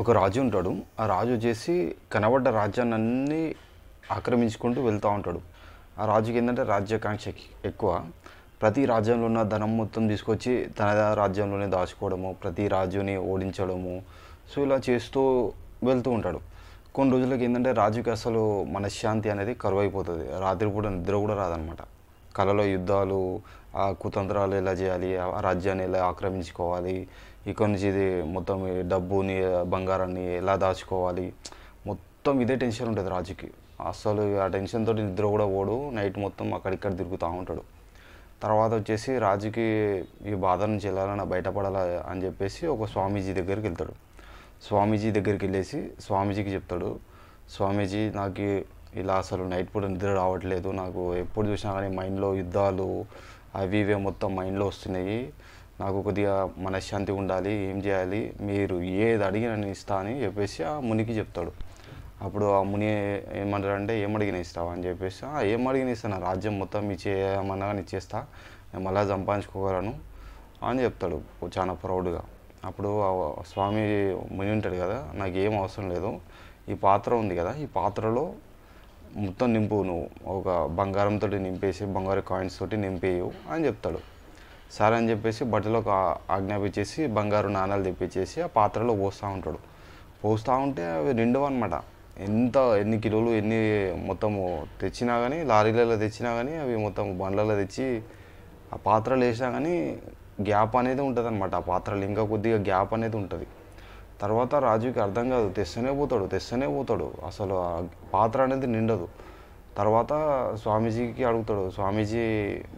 ఒక రాజు ఉంటాడు ఆ రాజు చేసి కనబడ్డ రాజ్యాన్ని ఆక్రమించుకుంటూ వెళ్తూ ఉంటాడు ఆ రాజుకి ఏంటంటే రాజ్యాకాంక్ష ఎక్కువ ప్రతి రాజ్యంలో ఉన్న ధనం మొత్తం తీసుకొచ్చి తన రాజ్యంలోనే దాచుకోవడము ప్రతి రాజుని ఓడించడము సో ఇలా చేస్తూ వెళ్తూ ఉంటాడు కొన్ని రోజులకి ఏంటంటే రాజుకి అసలు మనశ్శాంతి అనేది కరువైపోతుంది రాత్రిపూట నిద్ర కూడా రాదనమాట కళలో యుద్ధాలు ఆ కుతంత్రాలు ఎలా చేయాలి ఆ రాజ్యాన్ని ఎలా ఆక్రమించుకోవాలి ఇక్కడ నుంచి ఇది మొత్తం డబ్బుని బంగారాన్ని ఎలా దాచుకోవాలి మొత్తం ఇదే టెన్షన్ ఉంటుంది రాజుకి అసలు ఆ టెన్షన్ తోటి నిద్ర కూడా పోడు నైట్ మొత్తం అక్కడిక్కడ తిరుగుతూ ఉంటాడు తర్వాత వచ్చేసి రాజుకి ఈ బాధ నుంచి వెళ్ళాలని బయటపడాలా అని చెప్పేసి ఒక స్వామీజీ దగ్గరికి వెళ్తాడు స్వామీజీ దగ్గరికి వెళ్ళేసి స్వామీజీకి చెప్తాడు స్వామీజీ నాకు ఇలా అసలు నైట్ పూట నిద్ర రావట్లేదు నాకు ఎప్పుడు చూసినా కానీ మైండ్లో యుద్ధాలు అవి ఇవే మొత్తం మైండ్లో వస్తున్నాయి నాకు కొద్దిగా మనశ్శాంతి ఉండాలి ఏం చేయాలి మీరు ఏది అడిగిన నేను ఇస్తా అని చెప్పేసి ఆ మునికి చెప్తాడు అప్పుడు ఆ ముని ఏమంటారంటే ఏం అడిగిన ఇస్తావా అని చెప్పేసి ఏం అడిగిన ఇస్తాను రాజ్యం మొత్తం మీ చేయమన్నా కానీ ఇచ్చేస్తా నేను మళ్ళీ సంపాదించుకోగలను అని చెప్తాడు చాలా ప్రౌడ్గా అప్పుడు స్వామి ముని ఉంటాడు కదా నాకు ఏం అవసరం లేదు ఈ పాత్ర ఉంది కదా ఈ పాత్రలో మొత్తం నింపు నువ్వు ఒక బంగారంతో నింపేసి బంగారు కాయిన్స్ తోటి నింపేయు అని చెప్తాడు సరే అని చెప్పేసి బట్టలో ఒక ఆజ్ఞాపించేసి బంగారు నాణాలు తెప్పించేసి ఆ పాత్రలో పోస్తూ ఉంటాడు పోస్తూ ఉంటే అవి అనమాట ఎంత ఎన్ని కిలోలు ఎన్ని మొత్తము తెచ్చినా కానీ లారీలలో తెచ్చినా కానీ అవి మొత్తం బండ్లలో తెచ్చి ఆ పాత్రలు వేసినా కానీ గ్యాప్ అనేది ఉంటుంది అనమాట ఆ పాత్రలు ఇంకా కొద్దిగా గ్యాప్ అనేది ఉంటుంది తర్వాత రాజుకి అర్థం కాదు తెస్తనే పోతాడు తెస్తనే పోతాడు అసలు ఆ పాత్ర అనేది నిండదు తర్వాత స్వామీజీకి అడుగుతాడు స్వామీజీ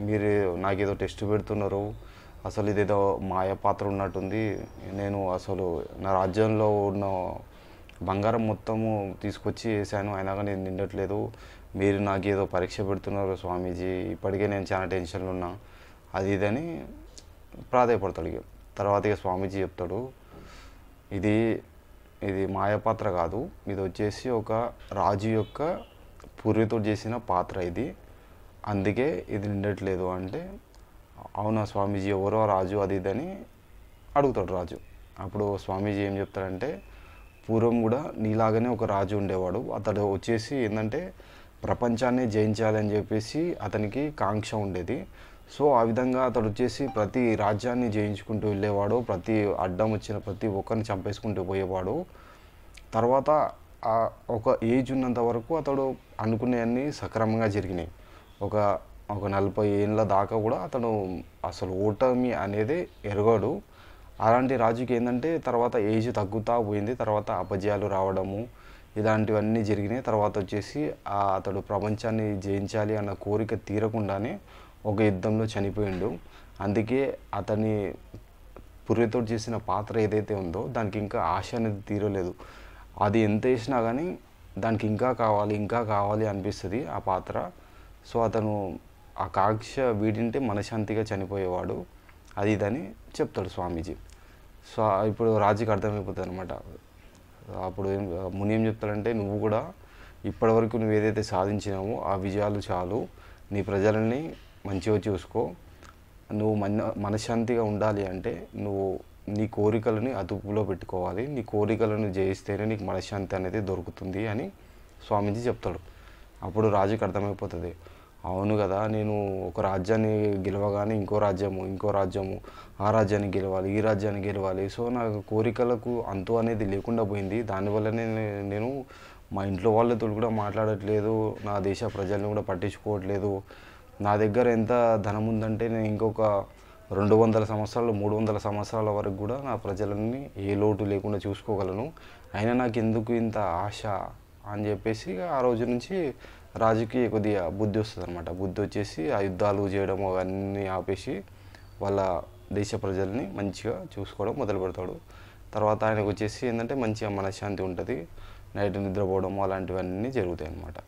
మీరు నాకేదో టెస్ట్ పెడుతున్నారు అసలు ఇదేదో మాయ పాత్ర ఉన్నట్టుంది నేను అసలు నా రాజ్యంలో ఉన్న బంగారం మొత్తము తీసుకొచ్చి వేసాను అయినా కానీ నేను నిండట్లేదు మీరు నాకు ఏదో పరీక్ష పెడుతున్నారు స్వామీజీ ఇప్పటికే నేను చాలా టెన్షన్లో ఉన్నా అది ఇదని ప్రాధాయపడతాడు ఇక తర్వాత ఇక స్వామీజీ చెప్తాడు ఇది ఇది మాయపాత్ర కాదు ఇది వచ్చేసి ఒక రాజు యొక్క పూర్వీతో చేసిన పాత్ర ఇది అందుకే ఇది నిండట్లేదు అంటే అవునా స్వామీజీ ఎవరో రాజు అది ఇదని అడుగుతాడు రాజు అప్పుడు స్వామీజీ ఏం చెప్తాడంటే పూర్వం కూడా నీలాగనే ఒక రాజు ఉండేవాడు అతడు వచ్చేసి ఏంటంటే ప్రపంచాన్ని జయించాలని చెప్పేసి అతనికి కాంక్ష ఉండేది సో ఆ విధంగా అతడు వచ్చేసి ప్రతి రాజ్యాన్ని జయించుకుంటూ వెళ్ళేవాడు ప్రతి అడ్డం వచ్చిన ప్రతి ఒక్కరిని చంపేసుకుంటూ పోయేవాడు తర్వాత ఒక ఏజ్ ఉన్నంత వరకు అతడు అనుకునేవన్నీ సక్రమంగా జరిగినాయి ఒక ఒక నలభై ఏళ్ళ దాకా కూడా అతను అసలు ఓటమి అనేది ఎరగడు అలాంటి రాజుకి ఏంటంటే తర్వాత ఏజ్ తగ్గుతూ పోయింది తర్వాత అపజయాలు రావడము ఇలాంటివన్నీ జరిగినాయి తర్వాత వచ్చేసి అతడు ప్రపంచాన్ని జయించాలి అన్న కోరిక తీరకుండానే ఒక యుద్ధంలో చనిపోయిండు అందుకే అతని పుర్రెతో చేసిన పాత్ర ఏదైతే ఉందో దానికి ఇంకా ఆశ అనేది తీరలేదు అది ఎంత వేసినా కానీ దానికి ఇంకా కావాలి ఇంకా కావాలి అనిపిస్తుంది ఆ పాత్ర సో అతను ఆ కాక్ష వీడింటే మనశాంతిగా చనిపోయేవాడు అది ఇదని చెప్తాడు స్వామీజీ సో ఇప్పుడు రాజుకి అర్థమైపోతుంది అనమాట అప్పుడు ఏం ముని ఏం చెప్తాడంటే నువ్వు కూడా ఇప్పటివరకు నువ్వు ఏదైతే సాధించినావో ఆ విజయాలు చాలు నీ ప్రజలని మంచిగా చూసుకో నువ్వు మన మనశ్శాంతిగా ఉండాలి అంటే నువ్వు నీ కోరికలని అదుపులో పెట్టుకోవాలి నీ కోరికలను జయిస్తేనే నీకు మనశ్శాంతి అనేది దొరుకుతుంది అని స్వామీజీ చెప్తాడు అప్పుడు రాజుకి అర్థమైపోతుంది అవును కదా నేను ఒక రాజ్యాన్ని గెలవగానే ఇంకో రాజ్యము ఇంకో రాజ్యము ఆ రాజ్యాన్ని గెలవాలి ఈ రాజ్యాన్ని గెలవాలి సో నాకు కోరికలకు అంతు అనేది లేకుండా పోయింది దానివల్లనే నేను మా ఇంట్లో వాళ్ళతో కూడా మాట్లాడట్లేదు నా దేశ ప్రజల్ని కూడా పట్టించుకోవట్లేదు నా దగ్గర ఎంత ధనం ఉందంటే నేను ఇంకొక రెండు వందల సంవత్సరాలు మూడు వందల సంవత్సరాల వరకు కూడా నా ప్రజలని ఏ లోటు లేకుండా చూసుకోగలను అయినా నాకు ఎందుకు ఇంత ఆశ అని చెప్పేసి ఆ రోజు నుంచి రాజుకి కొద్దిగా బుద్ధి వస్తుంది అనమాట బుద్ధి వచ్చేసి ఆ యుద్ధాలు చేయడం అవన్నీ ఆపేసి వాళ్ళ దేశ ప్రజల్ని మంచిగా చూసుకోవడం మొదలు పెడతాడు తర్వాత ఆయనకు వచ్చేసి ఏంటంటే మంచిగా మనశ్శాంతి ఉంటుంది నైట్ నిద్రపోవడం అలాంటివన్నీ జరుగుతాయి అన్నమాట